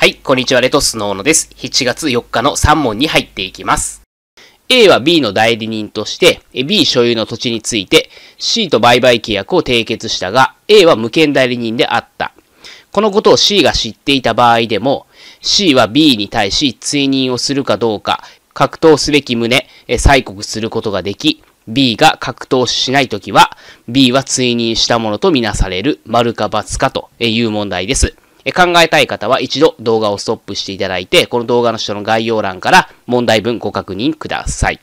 はい、こんにちは、レトスのーノです。7月4日の3問に入っていきます。A は B の代理人として、B 所有の土地について C と売買契約を締結したが、A は無権代理人であった。このことを C が知っていた場合でも、C は B に対し追認をするかどうか、格闘すべき旨、再告することができ、B が格闘しないときは、B は追認したものとみなされる、丸か×かという問題です。考えたい方は一度動画をストップしていただいて、この動画の下の概要欄から問題文ご確認ください。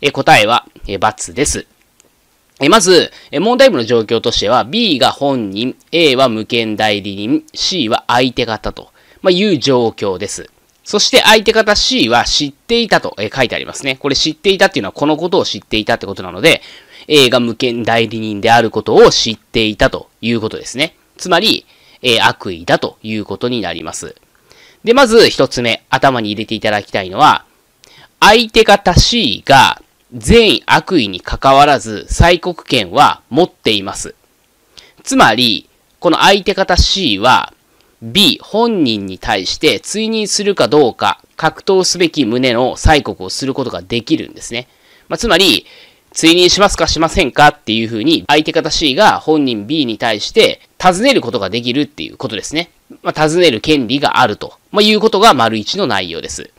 え答えは、え×です。えまず、え問題文の状況としては、B が本人、A は無権代理人、C は相手方と、まあ、いう状況です。そして相手方 C は知っていたと書いてありますね。これ知っていたっていうのはこのことを知っていたってことなので、A が無権代理人であることを知っていたということですね。つまり、えー、悪意だということになります。で、まず一つ目、頭に入れていただきたいのは、相手方 C が善意悪意に関わらず催告権は持っています。つまり、この相手方 C は B 本人に対して追認するかどうか格闘すべき旨の催告をすることができるんですね。まあ、つまり、追認しますかしませんかっていうふうに相手方 C が本人 B に対して尋ねることができるっていうことですね。まあ、尋ねる権利があると、まあ、いうことが丸1の内容です。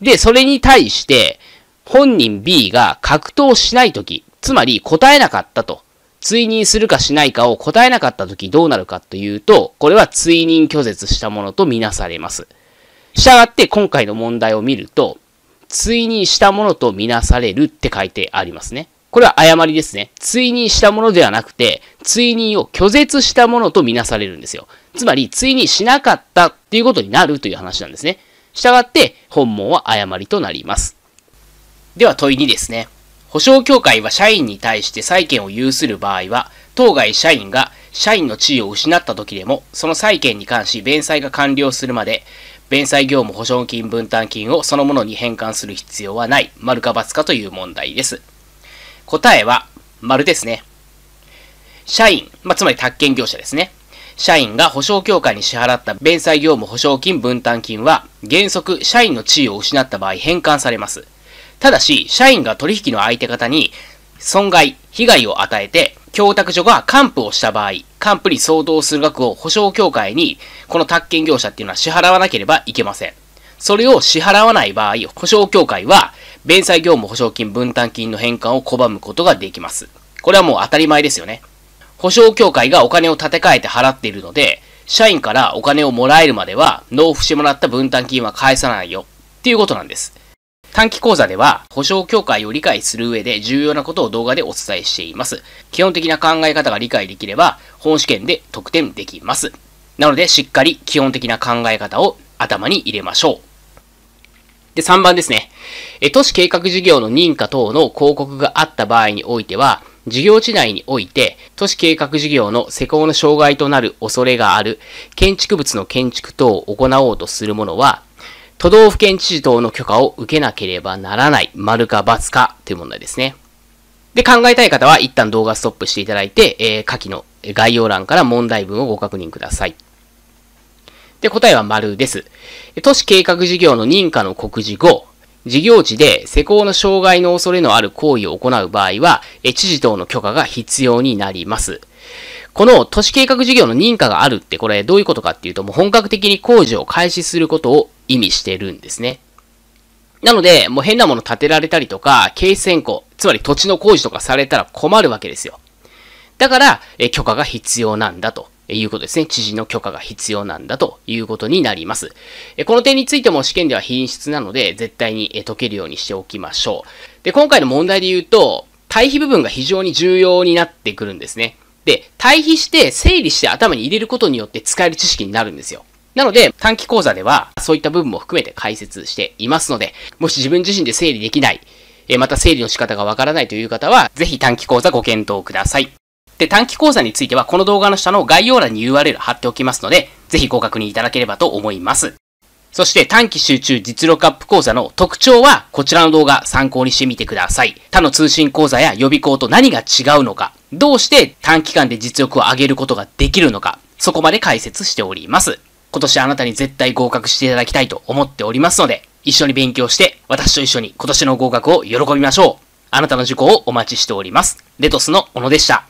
で、それに対して、本人 B が格闘しないとき、つまり答えなかったと、追認するかしないかを答えなかったときどうなるかというと、これは追認拒絶したものとみなされます。したがって今回の問題を見ると、追認したものとみなされるって書いてありますね。これは誤りですね。追認したものではなくて、追認を拒絶したものとみなされるんですよ。つまり、追認しなかったっていうことになるという話なんですね。したがって、本問は誤りとなります。では問い2ですね。保証協会は社員に対して債権を有する場合は、当該社員が社員の地位を失った時でも、その債権に関し弁済が完了するまで、弁済業務保証金分担金をそのものに返還する必要はない、丸か×かという問題です。答えは、丸ですね。社員、まあ、つまり宅建業者ですね。社員が保証協会に支払った弁済業務保証金分担金は、原則社員の地位を失った場合返還されます。ただし、社員が取引の相手方に損害、被害を与えて、供託所が還付をした場合、還付に相当する額を保証協会に、この宅建業者っていうのは支払わなければいけません。それを支払わない場合、保証協会は弁済業務保証金分担金の返還を拒むことができます。これはもう当たり前ですよね。保証協会がお金を立て替えて払っているので、社員からお金をもらえるまでは、納付してもらった分担金は返さないよ、っていうことなんです。短期講座では、保証協会を理解する上で重要なことを動画でお伝えしています。基本的な考え方が理解できれば、本試験で得点できます。なので、しっかり基本的な考え方を頭に入れましょう。で、3番ですね。え、都市計画事業の認可等の広告があった場合においては、事業地内において、都市計画事業の施工の障害となる恐れがある建築物の建築等を行おうとするものは、都道府県知事等の許可を受けなければならない、丸か×かという問題ですね。で、考えたい方は一旦動画ストップしていただいて、えー、下記の概要欄から問題文をご確認ください。で、答えは丸です。都市計画事業の認可の告示後、事業地で施工の障害の恐れのある行為を行う場合は、知事等の許可が必要になります。この都市計画事業の認可があるってこれどういうことかっていうと、もう本格的に工事を開始することを意味してるんですね。なので、もう変なもの建てられたりとか、経営選考、つまり土地の工事とかされたら困るわけですよ。だから、え許可が必要なんだということですね。知事の許可が必要なんだということになります。この点についても試験では品質なので、絶対に解けるようにしておきましょう。で、今回の問題で言うと、対比部分が非常に重要になってくるんですね。で、対比して整理して頭に入れることによって使える知識になるんですよ。なので、短期講座では、そういった部分も含めて解説していますので、もし自分自身で整理できない、えまた整理の仕方がわからないという方は、ぜひ短期講座ご検討ください。で、短期講座についてはこの動画の下の概要欄に URL 貼っておきますので、ぜひご確認いただければと思います。そして短期集中実力アップ講座の特徴はこちらの動画参考にしてみてください。他の通信講座や予備校と何が違うのか、どうして短期間で実力を上げることができるのか、そこまで解説しております。今年あなたに絶対合格していただきたいと思っておりますので、一緒に勉強して、私と一緒に今年の合格を喜びましょう。あなたの受講をお待ちしております。レトスの小野でした。